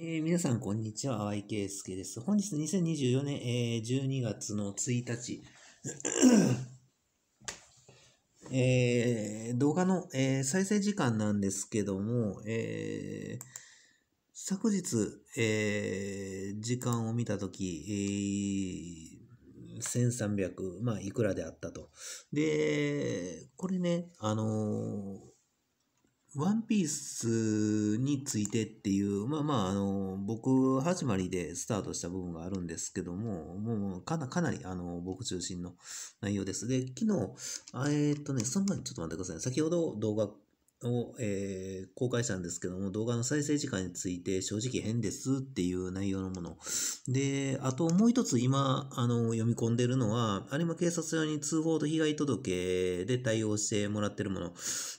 えー、皆さん、こんにちは。淡井圭介です。本日2024年、えー、12月の1日、えー、動画の、えー、再生時間なんですけども、えー、昨日、えー、時間を見たとき、えー、1300、まあ、いくらであったと。で、これね、あのーワンピースについてっていう、まあまあ、あの、僕、始まりでスタートした部分があるんですけども、もう、かな、かなり、あの、僕中心の内容です。で、昨日、えー、っとね、その前にちょっと待ってください。先ほど動画を、えー、公開したんですけども、動画の再生時間について正直変ですっていう内容のもの。で、あともう一つ今、あの、読み込んでるのは、有馬警察署に通報と被害届で対応してもらってるもの。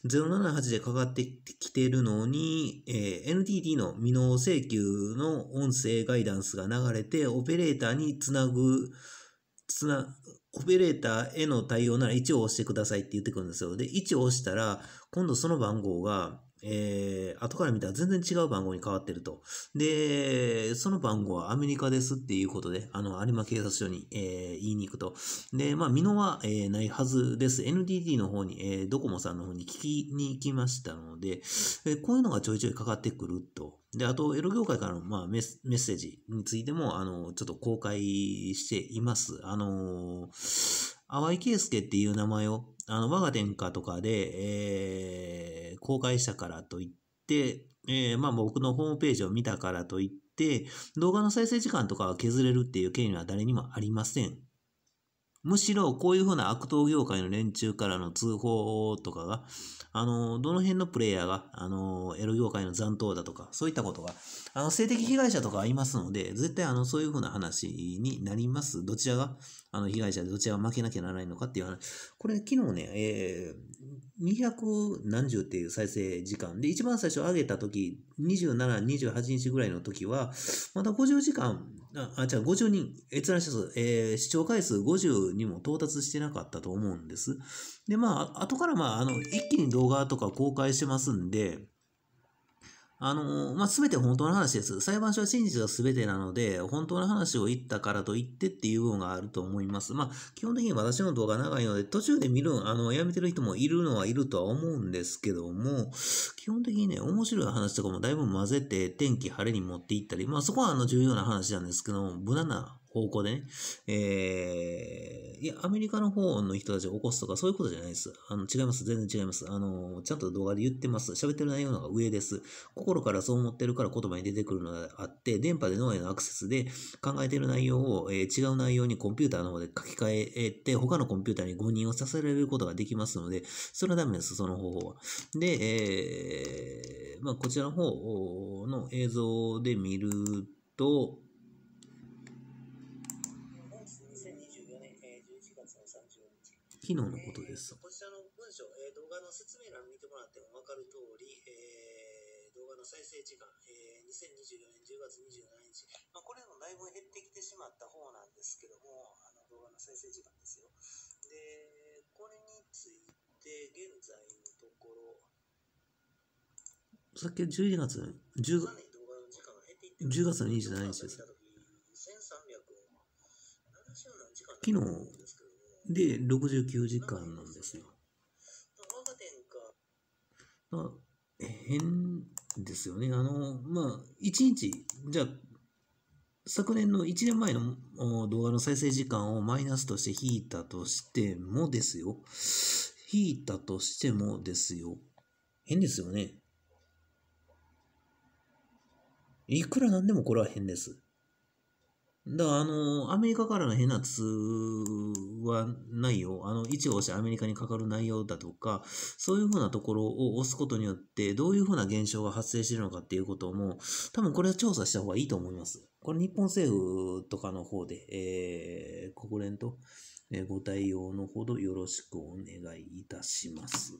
078でかかってきてるのに、えー、NTT の未納請求の音声ガイダンスが流れて、オペレーターにつなぐ、つな、オペレーターへの対応なら1を押してくださいって言ってくるんですよ。で、1を押したら、今度その番号が、えー、後から見たら全然違う番号に変わってると。で、その番号はアメリカですっていうことで、あの、有馬警察署に、えー、言いに行くと。で、まあ、美濃は、えー、ないはずです。NTT の方に、えー、ドコモさんの方に聞きに行きましたので、えー、こういうのがちょいちょいかかってくると。で、あと、エロ業界からの、まあ、メッセージについても、あの、ちょっと公開しています。あのー、淡井圭介っていう名前を、あの、我が天下とかで、えー、公開したからといって、えー、まあ僕のホームページを見たからといって、動画の再生時間とかは削れるっていう権利は誰にもありません。むしろこういうふうな悪党業界の連中からの通報とかが、あの、どの辺のプレイヤーが、あの、エロ業界の残党だとか、そういったことが、あの、性的被害者とかいますので、絶対あの、そういうふうな話になります。どちらが、あの、被害者でどちらが負けなきゃならないのかっていう話。これ、昨日ね、えー、200何十っていう再生時間で、一番最初上げた時、27、28日ぐらいの時は、また50時間、あ、あ、違う、50人、閲覧者数、えー、視聴回数50、にも到達してなかったと思うんです。で、まあ、後からまあ、あの、一気に動画とか公開してますんで、あの、まあ、すべて本当の話です。裁判所は真実がすべてなので、本当の話を言ったからと言ってっていう部分があると思います。まあ、基本的に私の動画長いので、途中で見る、あの、やめてる人もいるのはいるとは思うんですけども、基本的にね、面白い話とかもだいぶ混ぜて、天気晴れに持っていったり、まあ、そこはあの、重要な話なんですけども、無駄な方向でね、えー、いや、アメリカの方の人たちを起こすとか、そういうことじゃないです。あの、違います。全然違います。あの、ちゃんと動画で言ってます。喋ってる内容の方が上です。心からそう思ってるから言葉に出てくるのであって、電波で脳へのアクセスで考えてる内容を、えー、違う内容にコンピューターの方で書き換えて、他のコンピューターに誤認をさせられることができますので、それはダメです、その方法は。で、えー、まあ、こちらの方の映像で見ると、機能のことです。えー、こちらの文章、えー、動画の説明欄見てもらっても分かる通り、えー、動画の再生時間、えー、2024年10月27日、まあ、これもだいぶ減ってきてしまった方なんですけども、あの動画の再生時間ですよ。で、これについて、現在のところ、さっき12月、10, 10月の27日です。昨日、で、69時間なんですよ。まあ、変ですよね。あの、まあ、1日、じゃあ、昨年の1年前の動画の再生時間をマイナスとして引いたとしてもですよ。引いたとしてもですよ。変ですよね。いくらなんでもこれは変です。だから、あの、アメリカからの変な通ないよ。あの、一応してアメリカにかかる内容だとか、そういうふうなところを押すことによって、どういうふうな現象が発生してるのかっていうことも、多分これは調査した方がいいと思います。これ日本政府とかの方で、えー、国連と、えご対応のほどよろしくお願いいたします。